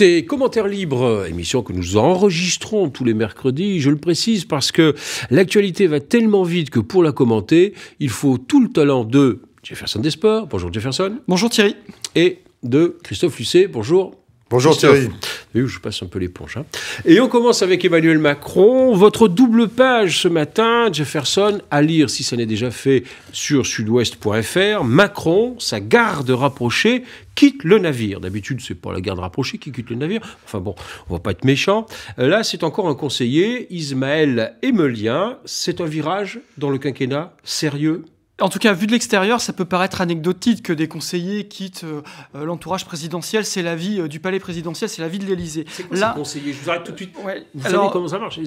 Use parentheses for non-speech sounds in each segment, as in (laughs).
C'est Commentaires libres, émission que nous enregistrons tous les mercredis. Je le précise parce que l'actualité va tellement vite que pour la commenter, il faut tout le talent de Jefferson Desport. Bonjour Jefferson. Bonjour Thierry. Et de Christophe Lucet. Bonjour Bonjour Thierry. je passe un peu l'éponge. Hein. Et on commence avec Emmanuel Macron. Votre double page ce matin, Jefferson, à lire si ça n'est déjà fait sur sudouest.fr. Macron, sa garde rapprochée, quitte le navire. D'habitude, c'est pas la garde rapprochée qui quitte le navire. Enfin bon, on va pas être méchant. Euh, là, c'est encore un conseiller, Ismaël Emelien. C'est un virage dans le quinquennat sérieux en tout cas, vu de l'extérieur, ça peut paraître anecdotique que des conseillers quittent euh, euh, l'entourage présidentiel. C'est la vie euh, du palais présidentiel, c'est la vie de l'Élysée. Là, conseiller, je vous arrête tout de suite. alors, savez comment ça marche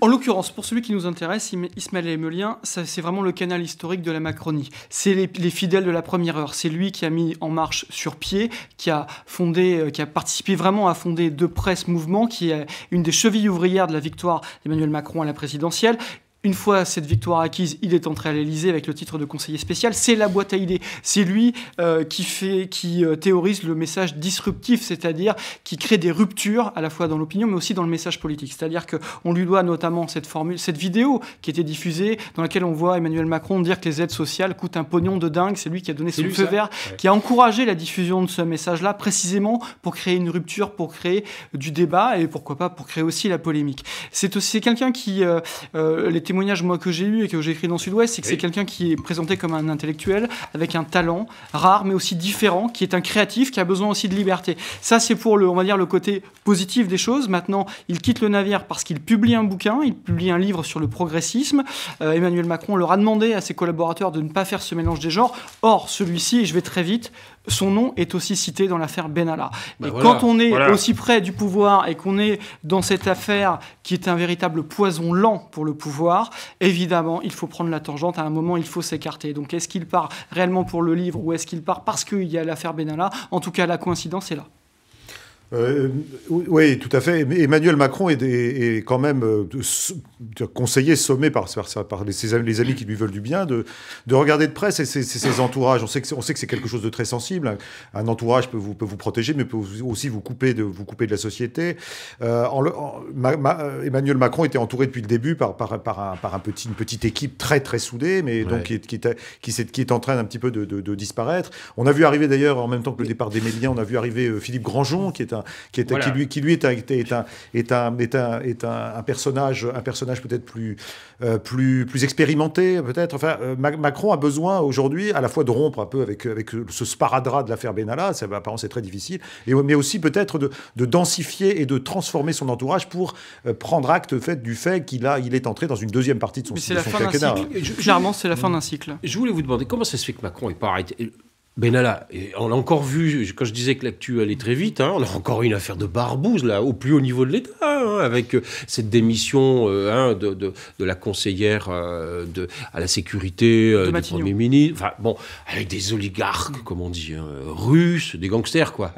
En l'occurrence, pour celui qui nous intéresse, Ismaël Emelien, c'est vraiment le canal historique de la Macronie. C'est les, fidèles de la première heure. C'est lui qui a mis en marche sur pied, qui a fondé, qui a participé vraiment à fonder de presse mouvement, qui est une des chevilles ouvrières de la victoire d'Emmanuel Macron à la présidentielle une fois cette victoire acquise, il est entré à l'Elysée avec le titre de conseiller spécial. C'est la boîte à idées. C'est lui euh, qui, fait, qui euh, théorise le message disruptif, c'est-à-dire qui crée des ruptures à la fois dans l'opinion, mais aussi dans le message politique. C'est-à-dire qu'on lui doit notamment cette formule, cette vidéo qui était diffusée, dans laquelle on voit Emmanuel Macron dire que les aides sociales coûtent un pognon de dingue. C'est lui qui a donné ce feu vert, qui a encouragé la diffusion de ce message-là, précisément pour créer une rupture, pour créer euh, du débat et pourquoi pas pour créer aussi la polémique. C'est aussi quelqu'un qui euh, témoignages moi que j'ai eu et que j'ai écrit dans Sud-Ouest, c'est que c'est quelqu'un qui est présenté comme un intellectuel avec un talent rare mais aussi différent, qui est un créatif, qui a besoin aussi de liberté. Ça c'est pour le, on va dire le côté positif des choses. Maintenant, il quitte le navire parce qu'il publie un bouquin, il publie un livre sur le progressisme. Euh, Emmanuel Macron leur a demandé à ses collaborateurs de ne pas faire ce mélange des genres. Or, celui-ci, je vais très vite, son nom est aussi cité dans l'affaire Benalla. Bah et quand on est aussi près du pouvoir et qu'on est dans cette affaire qui est un véritable poison lent pour le pouvoir, évidemment, il faut prendre la tangente. À un moment, il faut s'écarter. Donc, est-ce qu'il part réellement pour le livre ou est-ce qu'il part parce qu'il y a l'affaire Benalla En tout cas, la coïncidence est là. Euh, oui, tout à fait. Emmanuel Macron est, quand même euh, conseillé, sommé par, par, les, ses amis, qui lui veulent du bien de, regarder de près ses, ses, entourages. On sait que c'est quelque chose de très sensible. Un entourage peut vous, peut vous protéger, mais peut aussi vous couper de, vous couper de la société. Euh, Emmanuel Macron était entouré depuis le début par, par, par, petit, une petite équipe très très soudée, mais donc qui, est, qui, est, en train un petit peu de, disparaître. On a vu arriver d'ailleurs, en même temps que le départ d'Emilien, on a vu arriver Philippe Grandjean, qui est un qui, est, qui, lui, qui lui est un, un, est un, un, personnage, un personnage peut-être plus, euh, plus, plus expérimenté, peut-être. Enfin, euh, Macron a besoin aujourd'hui à la fois de rompre un peu avec, avec ce sparadrap de l'affaire Benalla, ça, apparemment c'est très difficile, et, mais aussi peut-être de, densifier et de transformer son entourage pour euh, prendre acte fait, du fait qu'il a, il est entré dans une deuxième partie de son, cycle. Clairement, c'est la fin d'un cycle. Je voulais vous demander comment ça se fait que Macron n'ait pas arrêté Benalla, on l'a encore vu, quand je disais que l'actu allait très vite, hein, on a encore une affaire de barbouze là, au plus haut niveau de l'État, hein, avec euh, cette démission euh, hein, de, la conseillère euh, de, à la sécurité du Premier ministre, bon, avec des oligarques, mm. comme on dit, russes, des gangsters quoi.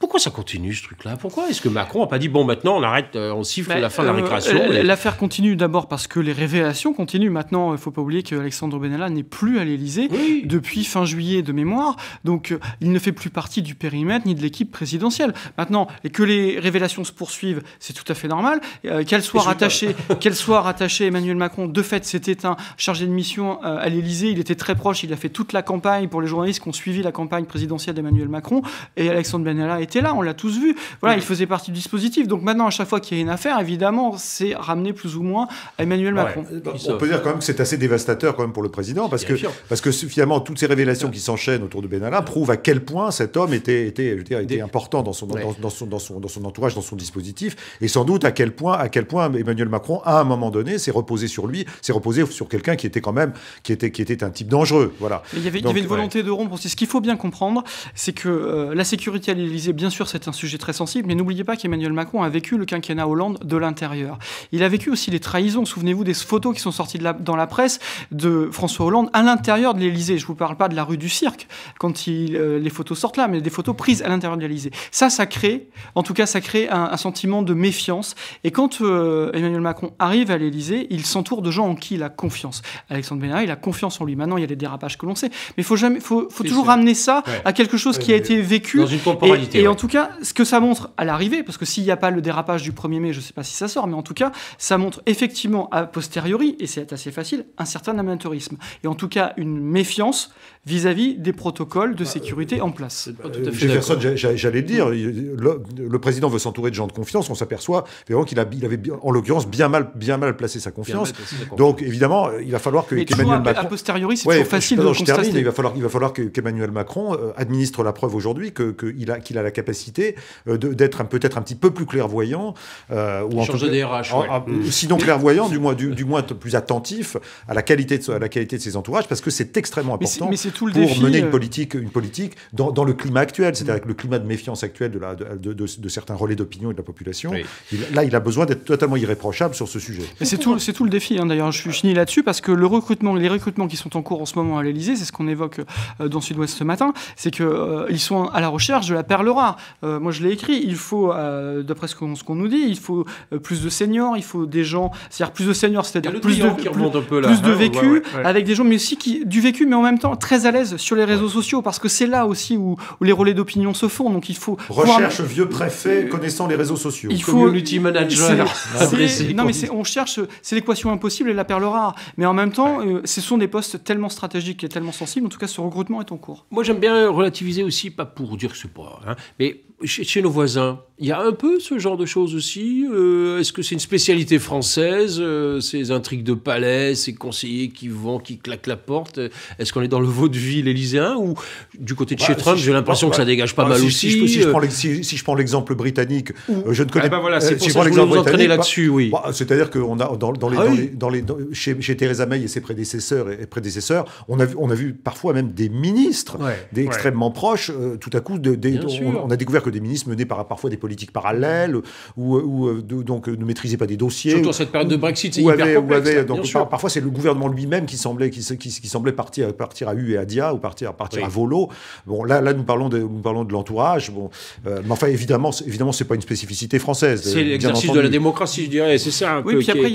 pourquoi ça continue ce truc-là Pourquoi est-ce que Macron n'a pas dit, bon maintenant on arrête, on siffle la fin de la récréation L'affaire continue d'abord parce que les révélations continuent. Maintenant, il ne faut pas oublier qu'Alexandre Benalla n'est plus à l'Élysée depuis fin juillet de mémoire, donc euh, il ne fait plus partie du périmètre ni de l'équipe présidentielle. Maintenant, et que les révélations se poursuivent, c'est tout à fait normal. qu'elle soit, rattachée, qu'elle soit rattachée, Emmanuel Macron, de fait, c'était un chargé de mission euh, à l'Élysée. Il était très proche, il a fait toute la campagne pour les journalistes qui ont suivi la campagne présidentielle d'Emmanuel Macron. Et Alexandre Benalla était là, on l'a tous vu. Voilà, il faisait partie du dispositif. Donc maintenant, à chaque fois qu'il y a une affaire, évidemment, c'est ramené plus ou moins à Emmanuel Macron. Bah, on peut dire quand même que c'est assez dévastateur quand même pour le président, parce que, parce que finalement, toutes ces révélations qui s'enchaînent autour de Benalla prouvent à quel point cet homme était, était, était important dans son, dans, son, dans, son, entourage, dans son dispositif, et sans doute à quel point, à quel point Emmanuel Macron, à un moment donné, s'est reposé sur lui, s'est reposé sur quelqu'un qui était quand même qui était, qui était un type dangereux. Voilà. Il y avait, une volonté de rompre aussi. Ce qu'il faut bien comprendre, c'est que euh, la sécurité à l'Élysée, bien sûr, c'est un sujet très sensible, mais n'oubliez pas qu'Emmanuel Macron a vécu le quinquennat Hollande de l'intérieur. Il a vécu aussi les trahisons. Souvenez-vous des photos qui sont sorties de dans la presse de François Hollande à l'intérieur de l'Élysée. Je ne vous parle pas de la rue du cirque, quand il, euh, les photos sortent là, mais des photos prises à l'intérieur de l'Elysée. Ça, ça crée, en tout cas, ça crée un, sentiment de méfiance. Et quand euh, Emmanuel Macron arrive à l'Elysée, il s'entoure de gens en qui il a confiance. Alexandre Benalla, il a confiance en lui. Maintenant, il y a les dérapages que l'on sait. Mais il faut, jamais, faut, toujours ramener ça à quelque chose qui a été vécu. Dans une temporalité. Et, en tout cas, ce que ça montre à l'arrivée, parce que s'il n'y a pas le dérapage du 1er mai, je ne sais pas si ça sort, mais en tout cas, ça montre effectivement a posteriori, et c'est assez facile, un certain amateurisme. Et en tout cas, une méfiance vis-à-vis des protocoles de bah, sécurité en place. Euh, Jefferson, j'allais dire, le, président veut s'entourer de gens de confiance. On s'aperçoit vraiment qu'il avait, en l'occurrence, bien mal, bien mal placé sa confiance. Donc, évidemment, il va falloir que Emmanuel Macron. A posteriori, c'est facile il va falloir, falloir qu'Emmanuel Macron euh, administre la preuve aujourd'hui qu'il a, qu'il a la capacité euh, d'être peut-être un petit peu plus clairvoyant, ou en tout, mm. sinon clairvoyant, du moins, du, moins plus attentif à la qualité de, la qualité de ses entourages, parce que c'est extrêmement important. Mais tout le pour mener une euh. politique, une politique dans, le climat actuel, c'est-à-dire avec le climat de méfiance actuel de, la, de, certains relais d'opinion et de la population. là, il a besoin d'être totalement irréprochable sur ce sujet. C'est tout, c'est tout le défi. Hein, d'ailleurs, je finis là-dessus parce que le recrutement, les recrutements qui sont en cours en ce moment à l'Élysée, c'est ce qu'on évoque euh, dans Sud-Ouest ce matin, c'est qu'ils euh, ils sont à la recherche de la perle rare. moi, je l'ai écrit. Il faut, d'après ce qu'on nous dit, il faut plus de seniors, il faut des gens, c'est-à-dire plus de seniors, c'est-à-dire plus de plus, de ah, vécu avec des gens, mais aussi qui du vécu, mais en même temps très à l'aise sur les réseaux sociaux parce que c'est là aussi où, les relais d'opinion se font. Donc il faut recherche vieux préfet connaissant les réseaux sociaux. Il faut manager. non mais on cherche, c'est l'équation impossible et la perle rare. Mais en même temps, euh, ce sont des postes tellement stratégiques et tellement sensibles. En tout cas, ce recrutement est en cours. Moi, j'aime bien relativiser aussi, pas pour dire que c'est pas, hein, mais chez, nos voisins, il y a un peu ce genre de choses aussi. Euh, est-ce que c'est une spécialité française, euh, ces intrigues de palais, ces conseillers qui vont, qui claquent la porte euh, Est-ce qu'on est dans le vaudeville élyséen ou du côté de chez bah, Trump, j'ai l'impression que ça bah, dégage pas bah, mal aussi si, je prends l'exemple britannique, je ne connais ah, pas. c'est pour ça vous là-dessus, oui. C'est-à-dire que a chez, Theresa May et ses prédécesseurs et, prédécesseurs, on a vu parfois même des ministres, des extrêmement proches, tout à coup, on, a découvert que des ministres menaient par, parfois des politiques parallèles ou, euh, donc euh, ne maîtrisaient pas des dossiers. Surtout en cette période de Brexit, c'est hyper complexe. parfois, c'est le gouvernement lui-même qui semblait, qui, qui, semblait partir, partir à U et à Dia ou partir, partir à Volo. Bon, là, là, nous parlons de, nous parlons de l'entourage. Bon, euh, mais enfin, évidemment, évidemment, c'est pas une spécificité française. C'est l'exercice de la démocratie, je dirais. C'est ça. oui, puis après,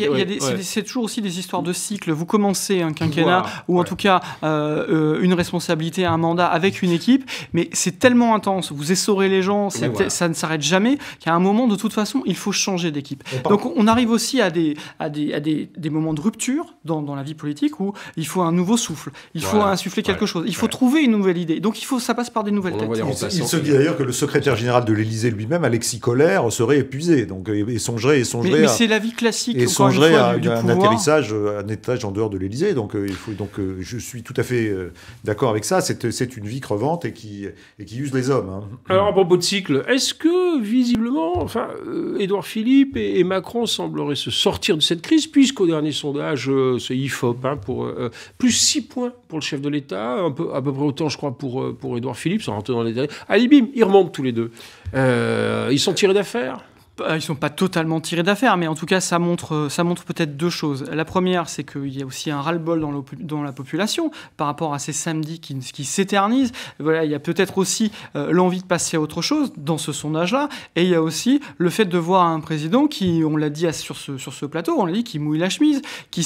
c'est toujours aussi des histoires de cycle. Vous commencez un quinquennat ou en tout cas une responsabilité, un mandat avec une équipe, mais c'est tellement intense. Vous essorez les gens ça ne s'arrête jamais, qu'à un moment, de toute façon, il faut changer d'équipe. Donc on arrive aussi à des, des, moments de rupture dans, la vie politique où il faut un nouveau souffle, il faut insuffler quelque chose, il faut trouver une nouvelle idée. Donc il faut, ça passe par des nouvelles têtes. Il, se dit d'ailleurs que le secrétaire général de l'Élysée lui-même, Alexis colère serait épuisé donc, et, songerait... songerait mais, c'est la vie classique. Et songerait à, euh, un atterrissage, un étage en dehors de l'Élysée. Donc, euh, il faut, donc euh, je suis tout à fait d'accord avec ça. C'est une vie crevante et qui, et qui use les hommes. Hein. Alors, pour est-ce que, visiblement, enfin, euh, Édouard Philippe et, Macron sembleraient se sortir de cette crise, puisqu'au dernier sondage, euh, c'est IFOP, hein, pour, euh, plus 6 points pour le chef de l'État, un peu, à peu près autant, je crois, pour, pour Édouard Philippe, sans rentrer dans les détails. Allez, ils remontent tous les deux. ils sont tirés d'affaires ils sont pas totalement tirés d'affaire, mais en tout cas, euh, ça montre, peut-être deux choses. La première, c'est qu'il y a aussi un ras-le-bol dans, la population par rapport à ces samedis qui, s'éternisent. Voilà, il y a peut-être aussi euh, l'envie de passer à autre chose dans ce sondage-là, et il y a aussi le fait de voir un président qui, on l'a dit sur ce, plateau, on l'a dit, qui mouille la chemise, qui,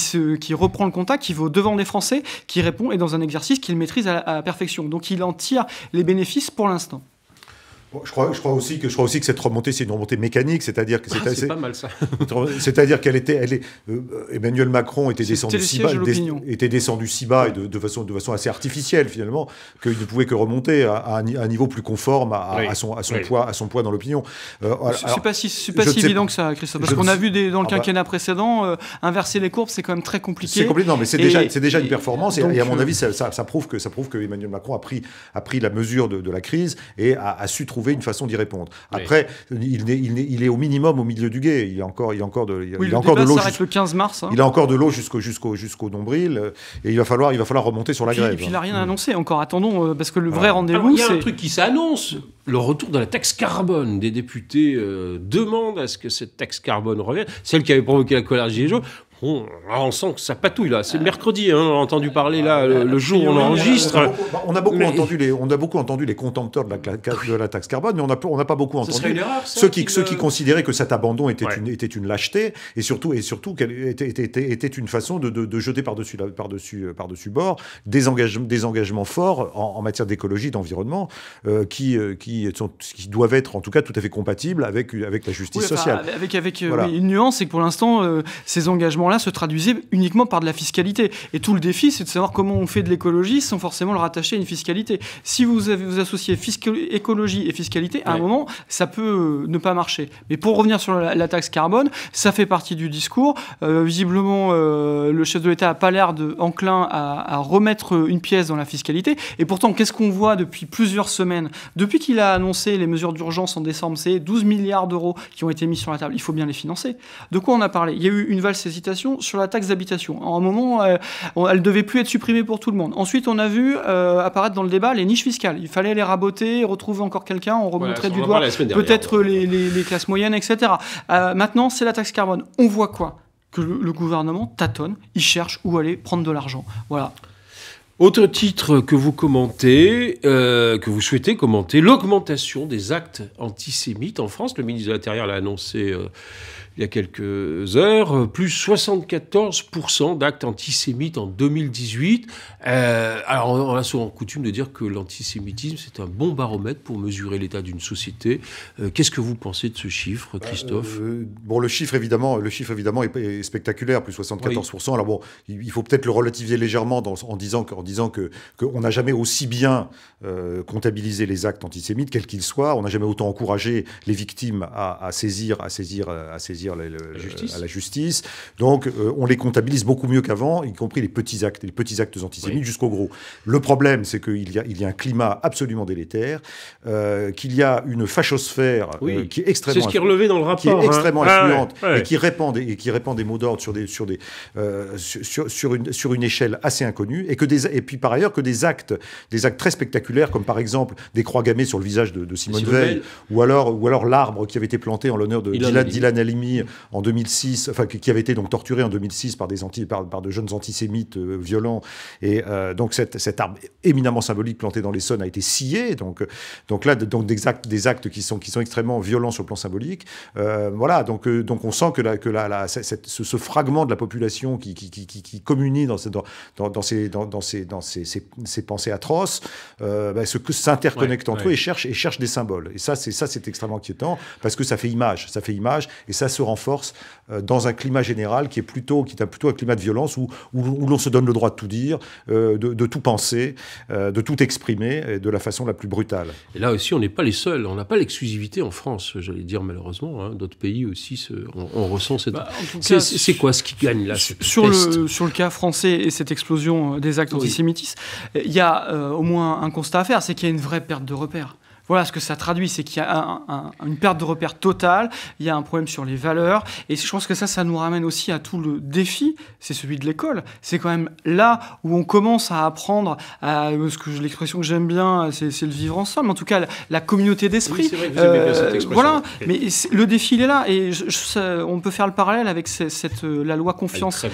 reprend le contact, qui va devant des Français, qui répond et dans un exercice qu'il maîtrise à la perfection. Donc il en tire les bénéfices pour l'instant. Je crois, aussi que je crois aussi que cette remontée, c'est une remontée mécanique, c'est-à-dire que ah, c'est pas mal ça. (laughs) c'est-à-dire qu'elle était, elle est, euh, Emmanuel Macron était descendu si bas, était descendu si bas et de, façon de façon assez artificielle finalement qu'il ne pouvait que remonter à, un, niveau plus conforme à, à son, poids à son dans l'opinion. Euh, sais pas si, pas si évident que ça, Christophe, parce qu'on a vu des, dans le ah, bah. quinquennat précédent euh, inverser les courbes, c'est quand même très compliqué. C'est compliqué, non, mais c'est déjà c'est déjà une performance et, à mon euh, avis ça, prouve que ça prouve que Emmanuel Macron a pris a pris la mesure de, la crise et a, a su trouver une façon d'y répondre. Après, il, est, il, au minimum au milieu du guet. Il a encore, il a encore de, il, encore de l'eau. le 15 mars. Hein. Il a encore de l'eau jusqu'au jusqu'au jusqu'au nombril. Euh, et il va falloir, il va falloir remonter sur la grève. il n'a rien annoncé encore. Attendons euh, parce que le vrai rendez-vous. Il y a un truc qui s'annonce. Le retour de la taxe carbone des députés euh, demandent à ce que cette taxe carbone revienne, celle qui avait provoqué la colère des Gilets ah, on, sent que ça patouille là. C'est mercredi, hein, on a entendu parler là, le, jour où on ah, enregistre. On a beaucoup, entendu les, on a beaucoup entendu les contempteurs de la, taxe carbone, mais on n'a pas beaucoup entendu ceux qui, ceux qui considéraient que cet abandon était une lâcheté et surtout et surtout qu'elle était, une façon de, jeter par dessus par dessus euh, par dessus bord des engagements des engagements forts en, matière d'écologie d'environnement euh, qui euh, qui qui doivent être en tout cas tout à fait compatibles avec avec la justice sociale. Avec avec une nuance, c'est que pour l'instant ces engagements se traduisait uniquement par de la fiscalité. Et tout le défi, c'est de savoir comment on fait de l'écologie sans forcément le rattacher à une fiscalité. Si vous, vous associez écologie et fiscalité, à un moment, ça peut euh, ne pas marcher. Mais pour revenir sur la, taxe carbone, ça fait partie du discours. Euh, visiblement, euh, le chef de l'État n'a pas l'air enclin à, remettre une pièce dans la fiscalité. Et pourtant, qu'est-ce qu'on voit depuis plusieurs semaines Depuis qu'il a annoncé les mesures d'urgence en décembre, c'est 12 milliards d'euros qui ont été mis sur la table. Il faut bien les financer. De quoi on a parlé Il y a eu une valse hésitation sur la taxe d'habitation. À un moment, euh, elle devait plus être supprimée pour tout le monde. Ensuite, on a vu euh, apparaître dans le débat les niches fiscales. Il fallait les raboter, retrouver encore quelqu'un, on remontrait du doigt peut-être les, classes moyennes, etc. Euh, maintenant, c'est la taxe carbone. On voit quoi que le, gouvernement tâtonne, il cherche où aller prendre de l'argent. Voilà. Autre titre que vous commentez, que vous souhaitez commenter, l'augmentation des actes antisémites en France. Le ministre de l'Intérieur l'a annoncé il y a quelques heures, plus 74% d'actes antisémites en 2018. Euh, alors, on a souvent coutume de dire que l'antisémitisme, c'est un bon baromètre pour mesurer l'état d'une société. Euh, qu'est-ce que vous pensez de ce chiffre, bah, Christophe euh, Bon, le chiffre, évidemment, le chiffre, évidemment est, spectaculaire, plus 74%. Alors, bon, il faut peut-être le relativiser légèrement en disant qu'on disant que, n'a jamais aussi bien comptabilisé les actes antisémites, quels qu'ils soient. On n'a jamais autant encouragé les victimes à saisir, à saisir, à saisir à la justice. Donc, euh, on les comptabilise beaucoup mieux qu'avant, y compris les petits actes, les petits actes antisémites jusqu'au gros. Le problème, c'est qu'il y, a, il y a un climat absolument délétère, euh, qu'il y a une fachosphère euh, qui est extrêmement. C'est ce qui est relevé dans le rapport. Qui est hein. extrêmement ah influente et qui répand des, et qui répand des mots d'ordre sur, des, sur, des, sur, une, sur une échelle assez inconnue. Et, que des, et puis, par ailleurs, que des actes, des actes très spectaculaires, comme par exemple des croix gammées sur le visage de, Simone, Veil, ou alors, ou alors l'arbre qui avait été planté en l'honneur de Dylan, Alimi en 2006, enfin qui avait été donc torturé en 2006 par des anti, par, par de jeunes antisémites euh, violents. Et euh, donc cette, cette, arme éminemment symbolique plantée dans les l'Essonne a été sciée. Donc donc là donc des actes des actes qui sont qui sont extrêmement violents sur le plan symbolique. Euh, voilà donc donc on sent que la, que la, cette, ce, fragment de la population qui qui, qui, qui communie dans, ces, dans, dans, ces, dans, ces, dans ces, ces, pensées atroces ben, s'interconnecte entre eux et cherche et cherche des symboles. Et ça c'est ça c'est extrêmement inquiétant parce que ça fait image, ça fait image et ça se renforce euh, dans un climat général qui est plutôt, qui est plutôt un climat de violence où, où, l'on se donne le droit de tout dire, euh, de, tout penser, euh, de tout exprimer de la façon la plus brutale. Et là aussi, on n'est pas les seuls. On n'a pas l'exclusivité en France, j'allais dire malheureusement. Hein. D'autres pays aussi, on, ressent cette. Bah, c'est quoi ce qui gagne là sur le, sur le cas français et cette explosion des actes antisémitistes, il y a au moins un constat à faire, c'est qu'il y a une vraie perte de repères. Voilà ce que ça traduit, c'est qu'il y a une perte de repère totale, il y a un problème sur les valeurs, et je pense que ça, ça nous ramène aussi à tout le défi, c'est celui de l'école. C'est quand même là où on commence à apprendre, à, euh, ce que l'expression que j'aime bien, c'est, le vivre ensemble, en tout cas la, communauté d'esprit. voilà, mais le défi, il est là, et on peut faire le parallèle avec euh, la loi confiance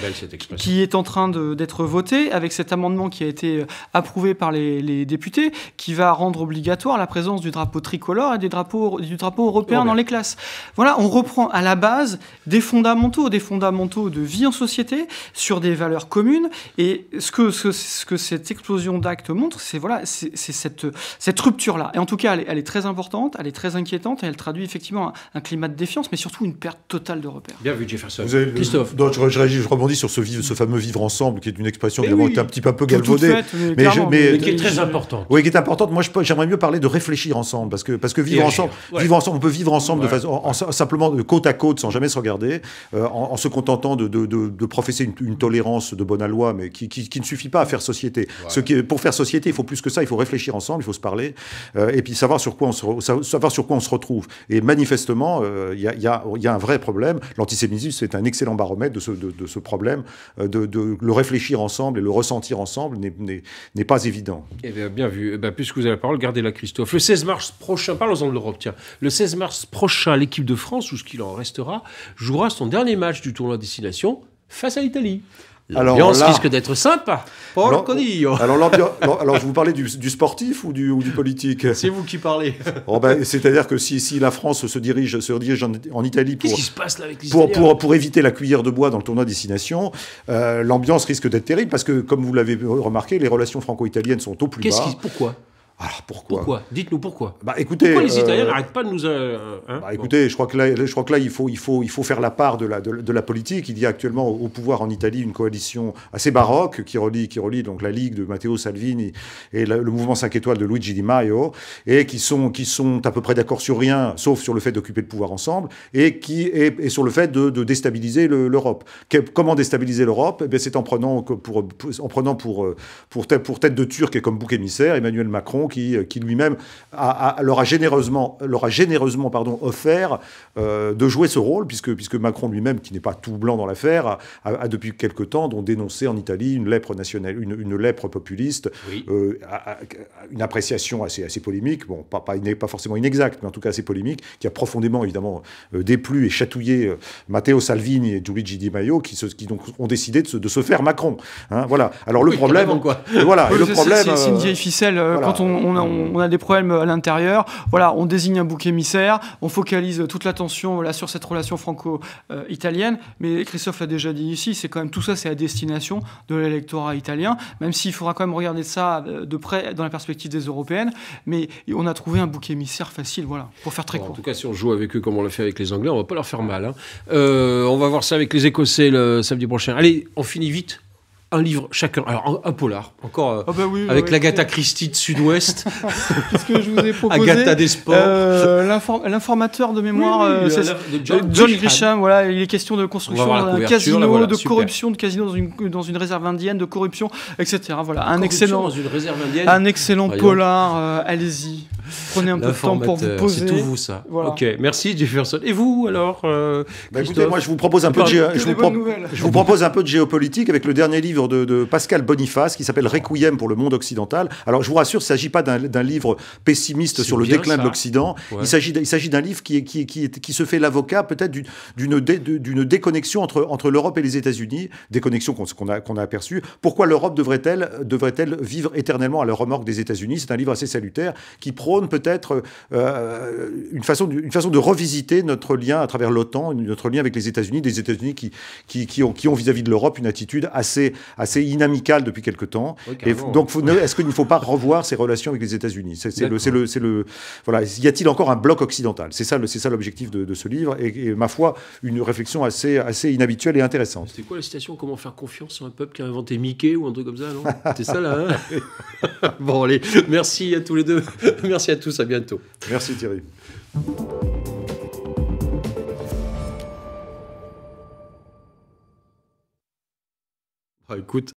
qui est en train d'être votée, avec cet amendement qui a été approuvé par les, les députés, qui va rendre obligatoire la présence du du drapeau tricolore et du drapeau, du drapeau européen oh, dans les classes. Voilà, on reprend à la base des fondamentaux, des fondamentaux de vie en société sur des valeurs communes. Et ce que, que cette explosion d'actes montre, c'est voilà, c'est cette, cette rupture-là. Et en tout cas, elle est, très importante, elle est très inquiétante et elle traduit effectivement un, climat de défiance, mais surtout une perte totale de repères. Bien vu, Jefferson. Christophe. je, rebondis sur ce, ce fameux vivre ensemble, qui est une expression qui est un petit peu, peu galvaudée, mais, mais, qui est très importante. Oui, qui est importante. Moi, j'aimerais mieux parler de réfléchir ensemble. Parce que, parce que vivre, ensemble, vivre ensemble, on peut vivre ensemble de façon, simplement de côte à côte, sans jamais se regarder, euh, en, se contentant de, de, de, professer une, tolérance de bonne loi, mais qui, qui, ne suffit pas à faire société. Ce qui, pour faire société, il faut plus que ça, il faut réfléchir ensemble, il faut se parler, euh, et puis savoir sur, quoi on se, savoir sur quoi on se retrouve. Et manifestement, euh, il y, a, y, a, y, a, un vrai problème. L'antisémitisme, c'est un excellent baromètre de ce, de, ce problème. de le réfléchir ensemble et le ressentir ensemble n'est pas évident. Eh bien, vu. Eh puisque vous avez la parole, gardez-la, Christophe. Le 16 16 mars prochain, parlons-en de l'Europe, tiens. Le 16 mars prochain, l'équipe de France, ou ce qu'il en restera, jouera son dernier match du tournoi destination face à l'Italie. L'ambiance risque d'être sympa. Alors, vous parlez du, sportif ou du, politique C'est vous qui parlez. Oh ben, c'est-à-dire que si, la France se dirige, en, Italie pour, éviter la cuillère de bois dans le tournoi destination, euh, l'ambiance risque d'être terrible parce que, comme vous l'avez remarqué, les relations franco-italiennes sont au plus bas. pourquoi alors pourquoi Pourquoi Dites-nous pourquoi. Bah écoutez, pourquoi les euh, Italiens n'arrêtent pas de nous. Euh, hein bah, écoutez, je crois que là, je crois que là, il faut, il faut, il faut faire la part de la, de, la politique. Il y a actuellement au pouvoir en Italie une coalition assez baroque qui relie, qui relie donc la Ligue de Matteo Salvini et le mouvement 5 étoiles de Luigi Di Maio et qui sont, qui sont à peu près d'accord sur rien, sauf sur le fait d'occuper le pouvoir ensemble et qui est sur le fait de, déstabiliser l'Europe. comment déstabiliser l'Europe eh c'est en prenant pour, en prenant pour, euh, pour tête de Turc et comme bouc émissaire Emmanuel Macron qui, euh, qui lui-même leur a généreusement, leur généreusement pardon, offert euh, de jouer ce rôle, puisque, puisque Macron lui-même, qui n'est pas tout blanc dans l'affaire, a, depuis quelque temps donc, dénoncé en Italie une lèpre nationale, une, une lèpre populiste, euh, une appréciation assez, assez polémique, bon, pas, pas, pas forcément inexacte, mais en tout cas assez polémique, qui a profondément évidemment déplu et chatouillé Matteo Salvini et Giuliani Di Maio, qui, qui donc ont décidé de se, de se faire Macron. Hein, voilà. Alors le problème, voilà, le problème, c'est une vieille Quand on Mm. on a, des problèmes à l'intérieur. Voilà, on désigne un bouc émissaire, on focalise toute l'attention sur cette relation franco-italienne. Mais Christophe l'a déjà dit ici, c'est quand même tout ça, c'est à destination de l'électorat italien, même s'il faudra quand même regarder ça euh, de près dans la perspective des européennes. Mais on a trouvé un bouc émissaire facile, voilà, pour faire très court. En tout cas, si on joue avec eux comme on l'a fait avec les Anglais, on va pas leur faire mal. Hein. Euh, on va voir ça avec les Écossais le samedi prochain. Allez, on finit vite un livre chacun. Alors, un, polar, encore euh, ah bah avec la l'Agatha Christie de Sud-Ouest. Qu'est-ce (laughs) que je vous ai proposé Agatha des sports. Euh, l'informateur de mémoire, euh, euh, John, Grisham, voilà, il est question de construction de casino, de corruption, de casino dans une, dans une réserve indienne, de corruption, etc. Voilà, un excellent, réserve un excellent polar. Allez-y, prenez un peu de temps pour vous poser. C'est tout vous, ça. Ok, merci Jefferson. Et vous, alors bah, écoutez, moi, je vous propose un peu je vous propose un peu de géopolitique avec le dernier livre de, Pascal Boniface qui s'appelle Requiem pour le monde occidental. Alors je vous rassure, il ne s'agit pas d'un livre pessimiste sur le déclin de l'Occident. s'agit, Il s'agit d'un livre qui, qui, se fait l'avocat peut-être d'une déconnexion entre, entre l'Europe et les États-Unis, déconnexion qu'on qu a, qu'on a aperçue. Pourquoi l'Europe devrait-elle devrait vivre éternellement à la remorque des États-Unis C'est un livre assez salutaire qui prône peut-être euh, une, façon, façon de revisiter notre lien à travers l'OTAN, notre lien avec les États-Unis, des États-Unis qui, qui, qui, ont vis à -vis de l'Europe une attitude assez, assez inamical depuis quelque temps. et donc, est-ce qu'il ne faut pas revoir ces relations avec les États-Unis C'est le, le, voilà. Y a-t-il encore un bloc occidental C'est ça, c'est ça l'objectif de, ce livre, et, ma foi, une réflexion assez, assez inhabituelle et intéressante. C'était quoi la citation Comment faire confiance à un peuple qui a inventé Mickey ou un truc comme ça C'était ça là. Hein (laughs) bon, allez, merci à tous les deux, merci à tous, à bientôt. Merci Thierry. Ah, écoute,